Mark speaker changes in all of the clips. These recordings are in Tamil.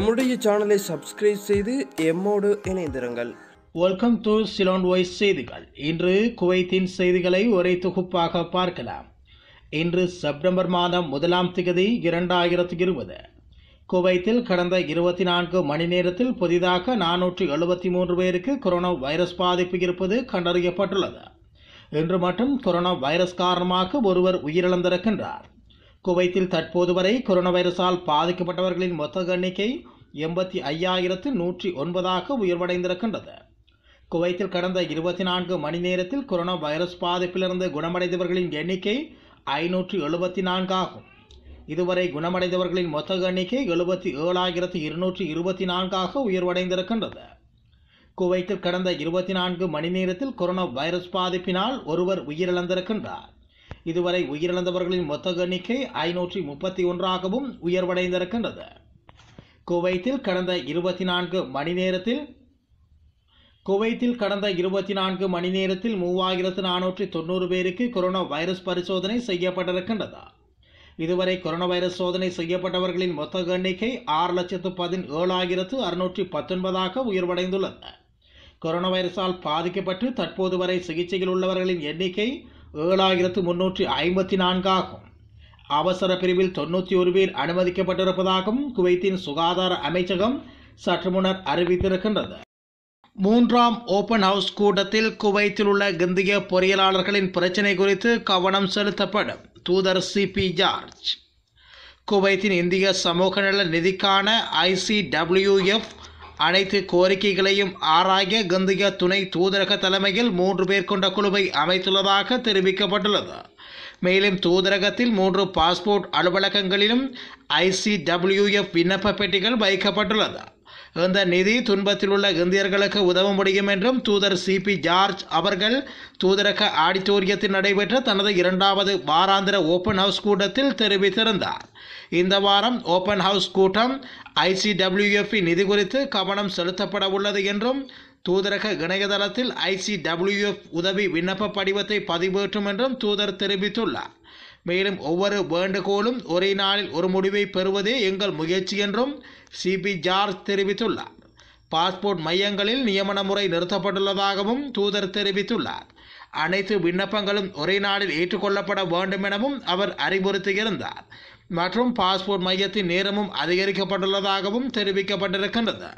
Speaker 1: எம்முடைய சேனலை சப்ஸ்கிரைப் செய்து எம்மோடு இணைந்திருங்கள் வெல்கம் டு சிலோன் வாய்ஸ் செய்திகள் இன்று குவைத்தின் செய்திகளை ஒரே தொகுப்பாக பார்க்கலாம் இன்று செப்டம்பர் மாதம் முதலாம் திகதி இரண்டாயிரத்து இருபது குவைத்தில் கடந்த இருபத்தி நான்கு மணி நேரத்தில் புதிதாக நானூற்றி எழுபத்தி மூன்று பேருக்கு கொரோனா வைரஸ் பாதிப்பு இருப்பது கண்டறியப்பட்டுள்ளது இன்று மட்டும் கொரோனா வைரஸ் காரணமாக ஒருவர் உயிரிழந்திருக்கின்றார் குவைத்தில் தற்போது வரை கொரோனா வைரஸால் பாதிக்கப்பட்டவர்களின் மொத்த எண்ணிக்கை எண்பத்தி ஐயாயிரத்து நூற்றி ஒன்பதாக உயர்வடைந்திருக்கின்றது குவைத்தில் கடந்த இருபத்தி நான்கு மணி நேரத்தில் கொரோனா வைரஸ் பாதிப்பிலிருந்து குணமடைந்தவர்களின் எண்ணிக்கை ஐநூற்றி எழுபத்தி நான்காகும் இதுவரை குணமடைந்தவர்களின் மொத்த எண்ணிக்கை எழுபத்தி ஏழாயிரத்து இருநூற்றி இருபத்தி நான்காக உயர்வடைந்திருக்கின்றது குவைத்தில் கடந்த இருபத்தி நான்கு மணி நேரத்தில் கொரோனா வைரஸ் பாதிப்பினால் ஒருவர் உயிரிழந்திருக்கின்றார் இதுவரை உயிரிழந்தவர்களின் மொத்த எண்ணிக்கை ஐநூற்றி முப்பத்தி ஒன்றாகவும் உயர்வடைந்திருக்கின்றது குவைத்தில் கடந்த இருபத்தி நான்கு மணி நேரத்தில் குவைத்தில் கடந்த இருபத்தி நான்கு மணி நேரத்தில் மூவாயிரத்து நானூற்றி தொண்ணூறு பேருக்கு கொரோனா வைரஸ் பரிசோதனை செய்யப்பட்டிருக்கின்றது இதுவரை கொரோனா வைரஸ் சோதனை செய்யப்பட்டவர்களின் மொத்த எண்ணிக்கை ஆறு லட்சத்து பதினேழாயிரத்து அறுநூற்றி பத்தொன்பதாக உயர்வடைந்துள்ளது கொரோனா வைரஸால் பாதிக்கப்பட்டு தற்போது வரை சிகிச்சையில் உள்ளவர்களின் எண்ணிக்கை ஏழாயிரத்து முன்னூற்றி ஐம்பத்தி நான்காகும் அவசர பிரிவில் தொண்ணூற்றி ஒரு பேர் அனுமதிக்கப்பட்டிருப்பதாகவும் குவைத்தின் சுகாதார அமைச்சகம் சற்று முன்னர் அறிவித்திருக்கின்றது மூன்றாம் ஓபன் ஹவுஸ் கூட்டத்தில் குவைத்தில் உள்ள இந்திய பொறியியலாளர்களின் பிரச்சினை குறித்து கவனம் செலுத்தப்படும் தூதர் சி பி ஜார்ஜ் குவைத்தின் இந்திய சமூக நல நிதிக்கான ஐசிடபிள்யூஎஃப் அனைத்து கோரிக்கைகளையும் ஆராய கந்திய துணை தூதரக தலைமையில் மூன்று பேர் கொண்ட குழுவை அமைத்துள்ளதாக தெரிவிக்கப்பட்டுள்ளது மேலும் தூதரகத்தில் மூன்று பாஸ்போர்ட் அலுவலகங்களிலும் ஐசிடபிள்யூஎஃப் விண்ணப்ப பெட்டிகள் வைக்கப்பட்டுள்ளது இந்த நிதி துன்பத்தில் உள்ள இந்தியர்களுக்கு உதவ முடியும் என்றும் தூதர் சிபி ஜார்ஜ் அவர்கள் தூதரக ஆடிட்டோரியத்தில் நடைபெற்ற தனது இரண்டாவது வாராந்திர ஓப்பன் ஹவுஸ் கூட்டத்தில் தெரிவித்திருந்தார் இந்த வாரம் ஓப்பன் ஹவுஸ் கூட்டம் ஐசிடபிள்யூஎஃப்இ நிதி குறித்து கவனம் செலுத்தப்பட உள்ளது என்றும் தூதரக இணையதளத்தில் ஐசிடபிள்யூஎஃப் உதவி விண்ணப்ப படிவத்தை பதிவேற்றும் என்றும் தூதர் தெரிவித்துள்ளார் மேலும் ஒவ்வொரு வேண்டுகோளும் ஒரே நாளில் ஒரு முடிவை பெறுவதே எங்கள் முயற்சி என்றும் சிபி ஜார்ஜ் தெரிவித்துள்ளார் பாஸ்போர்ட் மையங்களில் நியமன முறை நிறுத்தப்பட்டுள்ளதாகவும் தூதர் தெரிவித்துள்ளார் அனைத்து விண்ணப்பங்களும் ஒரே நாளில் ஏற்றுக்கொள்ளப்பட வேண்டும் எனவும் அவர் அறிவுறுத்தியிருந்தார் மற்றும் பாஸ்போர்ட் மையத்தின் நேரமும் அதிகரிக்கப்பட்டுள்ளதாகவும் தெரிவிக்கப்பட்டிருக்கின்றது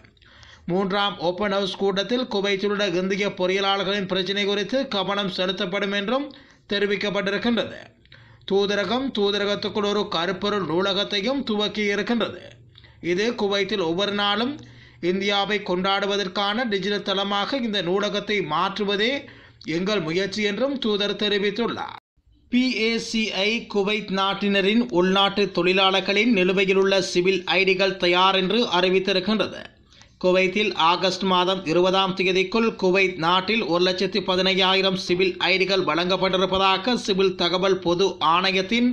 Speaker 1: மூன்றாம் ஓப்பன் ஹவுஸ் கூட்டத்தில் குவைத்துள்ள இந்திய பொறியியலாளர்களின் பிரச்சினை குறித்து கவனம் செலுத்தப்படும் என்றும் தெரிவிக்கப்பட்டிருக்கின்றது தூதரகம் தூதரகத்துக்குள் ஒரு கருப்பொருள் நூலகத்தையும் துவக்கி இருக்கின்றது இது குவைத்தில் ஒவ்வொரு நாளும் இந்தியாவை கொண்டாடுவதற்கான டிஜிட்டல் தளமாக இந்த நூலகத்தை மாற்றுவதே எங்கள் முயற்சி என்றும் தூதர் தெரிவித்துள்ளார் பிஏசிஐ குவைத் நாட்டினரின் உள்நாட்டு தொழிலாளர்களின் நிலுவையில் உள்ள சிவில் ஐடிகள் தயார் என்று அறிவித்திருக்கின்றது குவைத்தில் ஆகஸ்ட் மாதம் இருபதாம் தேதிக்குள் குவைத் நாட்டில் ஒரு லட்சத்தி பதினையாயிரம் சிவில் ஐடிகள் வழங்கப்பட்டிருப்பதாக சிவில் தகவல் பொது ஆணையத்தின்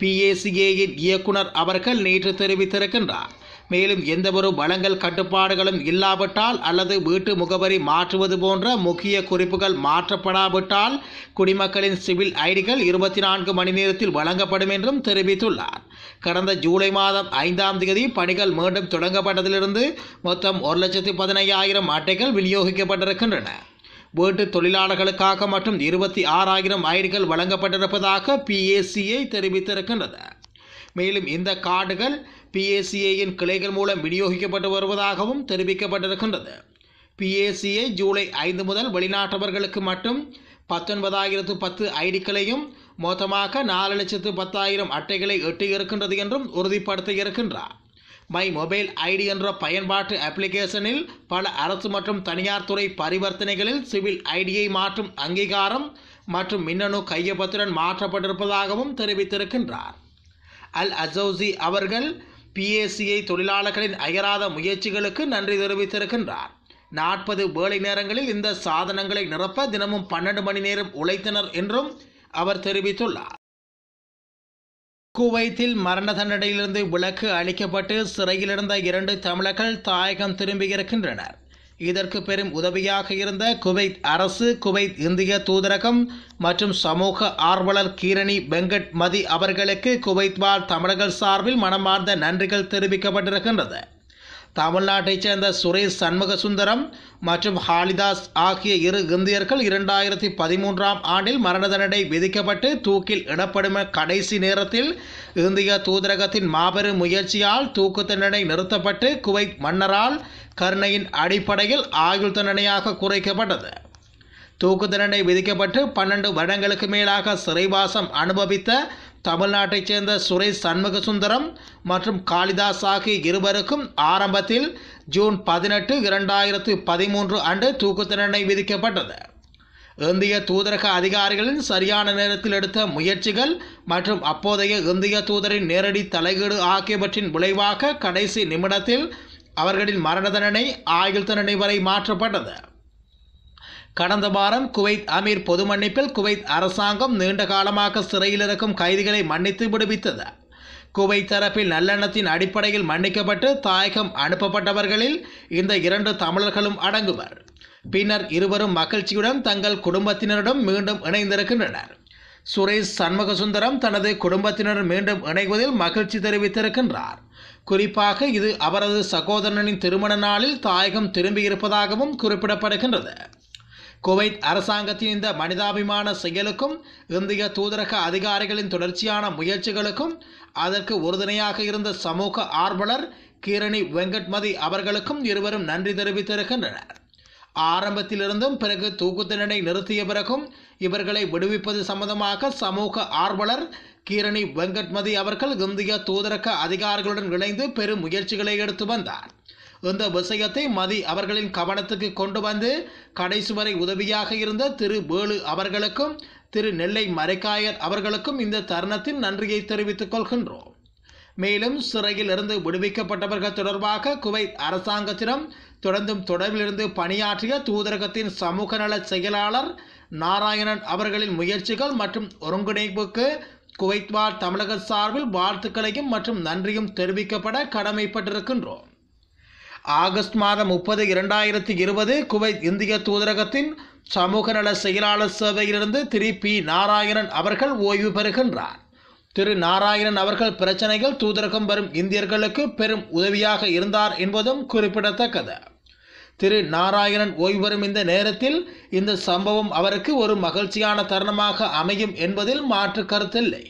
Speaker 1: பிஏசிஏயின் இயக்குனர் அவர்கள் நேற்று தெரிவித்திருக்கின்றார் மேலும் எந்தவொரு வளங்கள் கட்டுப்பாடுகளும் இல்லாவிட்டால் அல்லது வீட்டு முகவரி மாற்றுவது போன்ற முக்கிய குறிப்புகள் மாற்றப்படாவிட்டால் குடிமக்களின் சிவில் ஐடிகள் இருபத்தி நான்கு மணி நேரத்தில் வழங்கப்படும் என்றும் தெரிவித்துள்ளார் கடந்த ஜூலை மாதம் ஐந்தாம் தேதி பணிகள் மீண்டும் தொடங்கப்பட்டதிலிருந்து மொத்தம் ஒரு லட்சத்தி பதினையாயிரம் அட்டைகள் விநியோகிக்கப்பட்டிருக்கின்றன வீட்டு தொழிலாளர்களுக்காக மற்றும் இருபத்தி ஆறாயிரம் ஐடிகள் வழங்கப்பட்டிருப்பதாக பிஏசிஐ தெரிவித்திருக்கின்றது மேலும் இந்த கார்டுகள் பிஏசிஐயின் கிளைகள் மூலம் விநியோகிக்கப்பட்டு வருவதாகவும் தெரிவிக்கப்பட்டிருக்கின்றது பிஏசிஐ ஜூலை ஐந்து முதல் வெளிநாட்டவர்களுக்கு மட்டும் பத்தொன்பதாயிரத்து பத்து ஐடிக்களையும் மொத்தமாக நாலு லட்சத்து பத்தாயிரம் அட்டைகளை இருக்கின்றது என்றும் உறுதிப்படுத்த இருக்கின்றார் மை மொபைல் ஐடி என்ற பயன்பாட்டு அப்ளிகேஷனில் பல அரசு மற்றும் தனியார் துறை பரிவர்த்தனைகளில் சிவில் ஐடியை மாற்றும் அங்கீகாரம் மற்றும் மின்னணு கையொப்பத்துடன் மாற்றப்பட்டிருப்பதாகவும் தெரிவித்திருக்கின்றார் அல் அசௌசி அவர்கள் பிஏசிஐ தொழிலாளர்களின் அயராத முயற்சிகளுக்கு நன்றி தெரிவித்திருக்கின்றார் நாற்பது வேலை நேரங்களில் இந்த சாதனங்களை நிரப்ப தினமும் பன்னெண்டு மணி நேரம் உழைத்தனர் என்றும் அவர் தெரிவித்துள்ளார் குவைத்தில் மரண தண்டனையிலிருந்து விலக்கு அளிக்கப்பட்டு சிறையில் இருந்த இரண்டு தமிழர்கள் தாயகம் திரும்பியிருக்கின்றனர் இதற்கு பெரும் உதவியாக இருந்த குவைத் அரசு குவைத் இந்திய தூதரகம் மற்றும் சமூக ஆர்வலர் கீரணி வெங்கட் மதி அவர்களுக்கு குவைத் வாழ் தமிழர்கள் சார்பில் மனமார்ந்த நன்றிகள் தெரிவிக்கப்பட்டிருக்கின்றது தமிழ்நாட்டைச் சேர்ந்த சுரேஷ் சண்முகசுந்தரம் மற்றும் ஹாலிதாஸ் ஆகிய இரு இந்தியர்கள் இரண்டாயிரத்தி பதிமூன்றாம் ஆண்டில் மரண தண்டனை விதிக்கப்பட்டு தூக்கில் இடப்படும் கடைசி நேரத்தில் இந்திய தூதரகத்தின் மாபெரும் முயற்சியால் தூக்கு தண்டனை நிறுத்தப்பட்டு குவைத் மன்னரால் கருணையின் அடிப்படையில் ஆயுள் தண்டனையாக குறைக்கப்பட்டது தூக்கு தண்டனை விதிக்கப்பட்டு பன்னெண்டு வருடங்களுக்கு மேலாக சிறைவாசம் அனுபவித்த தமிழ்நாட்டைச் சேர்ந்த சுரேஷ் சண்முகசுந்தரம் மற்றும் காளிதாஸ் ஆகிய இருவருக்கும் ஆரம்பத்தில் ஜூன் பதினெட்டு இரண்டாயிரத்து பதிமூன்று அன்று தூக்கு தண்டனை விதிக்கப்பட்டது இந்திய தூதரக அதிகாரிகளின் சரியான நேரத்தில் எடுத்த முயற்சிகள் மற்றும் அப்போதைய இந்திய தூதரின் நேரடி தலையீடு ஆகியவற்றின் விளைவாக கடைசி நிமிடத்தில் அவர்களின் மரண தண்டனை ஆயுள் தண்டனை வரை மாற்றப்பட்டது கடந்த வாரம் குவைத் அமீர் பொது மன்னிப்பில் குவைத் அரசாங்கம் நீண்ட காலமாக சிறையில் இருக்கும் கைதிகளை மன்னித்து விடுவித்தது குவைத் தரப்பில் நல்லெண்ணத்தின் அடிப்படையில் மன்னிக்கப்பட்டு தாயகம் அனுப்பப்பட்டவர்களில் இந்த இரண்டு தமிழர்களும் அடங்குவர் பின்னர் இருவரும் மகிழ்ச்சியுடன் தங்கள் குடும்பத்தினரிடம் மீண்டும் இணைந்திருக்கின்றனர் சுரேஷ் சண்முகசுந்தரம் தனது குடும்பத்தினர் மீண்டும் இணைவதில் மகிழ்ச்சி தெரிவித்திருக்கின்றார் குறிப்பாக இது அவரது சகோதரனின் திருமண நாளில் தாயகம் திரும்பியிருப்பதாகவும் குறிப்பிடப்படுகின்றது குவைத் அரசாங்கத்தின் இந்த மனிதாபிமான செயலுக்கும் இந்திய தூதரக அதிகாரிகளின் தொடர்ச்சியான முயற்சிகளுக்கும் அதற்கு உறுதுணையாக இருந்த சமூக ஆர்வலர் கீரணி வெங்கட்மதி அவர்களுக்கும் இருவரும் நன்றி தெரிவித்திருக்கின்றனர் ஆரம்பத்திலிருந்தும் பிறகு தூக்கு தண்டனை நிறுத்திய பிறகும் இவர்களை விடுவிப்பது சம்பந்தமாக சமூக ஆர்வலர் கீரணி வெங்கட்மதி அவர்கள் இந்திய தூதரக அதிகாரிகளுடன் இணைந்து பெரும் முயற்சிகளை எடுத்து வந்தார் இந்த விஷயத்தை மதி அவர்களின் கவனத்துக்கு கொண்டு வந்து கடைசி வரை உதவியாக இருந்த திரு வேலு அவர்களுக்கும் திரு நெல்லை மரைக்காயர் அவர்களுக்கும் இந்த தருணத்தின் நன்றியை தெரிவித்துக் கொள்கின்றோம் மேலும் சிறையில் இருந்து விடுவிக்கப்பட்டவர்கள் தொடர்பாக குவைத் அரசாங்கத்திடம் தொடர்ந்தும் தொடர்பிலிருந்து பணியாற்றிய தூதரகத்தின் சமூக நல செயலாளர் நாராயணன் அவர்களின் முயற்சிகள் மற்றும் ஒருங்கிணைப்புக்கு குவைத் வாழ் தமிழக சார்பில் வாழ்த்துக்களையும் மற்றும் நன்றியும் தெரிவிக்கப்பட கடமைப்பட்டிருக்கின்றோம் ஆகஸ்ட் மாதம் முப்பது இரண்டாயிரத்தி இருபது குவைத் இந்திய தூதரகத்தின் சமூக நல செயலாளர் சேவையிலிருந்து திரு பி நாராயணன் அவர்கள் ஓய்வு பெறுகின்றார் திரு நாராயணன் அவர்கள் பிரச்சனைகள் தூதரகம் வரும் இந்தியர்களுக்கு பெரும் உதவியாக இருந்தார் என்பதும் குறிப்பிடத்தக்கது திரு நாராயணன் ஓய்வு பெறும் இந்த நேரத்தில் இந்த சம்பவம் அவருக்கு ஒரு மகிழ்ச்சியான தருணமாக அமையும் என்பதில் மாற்று கருத்தில்லை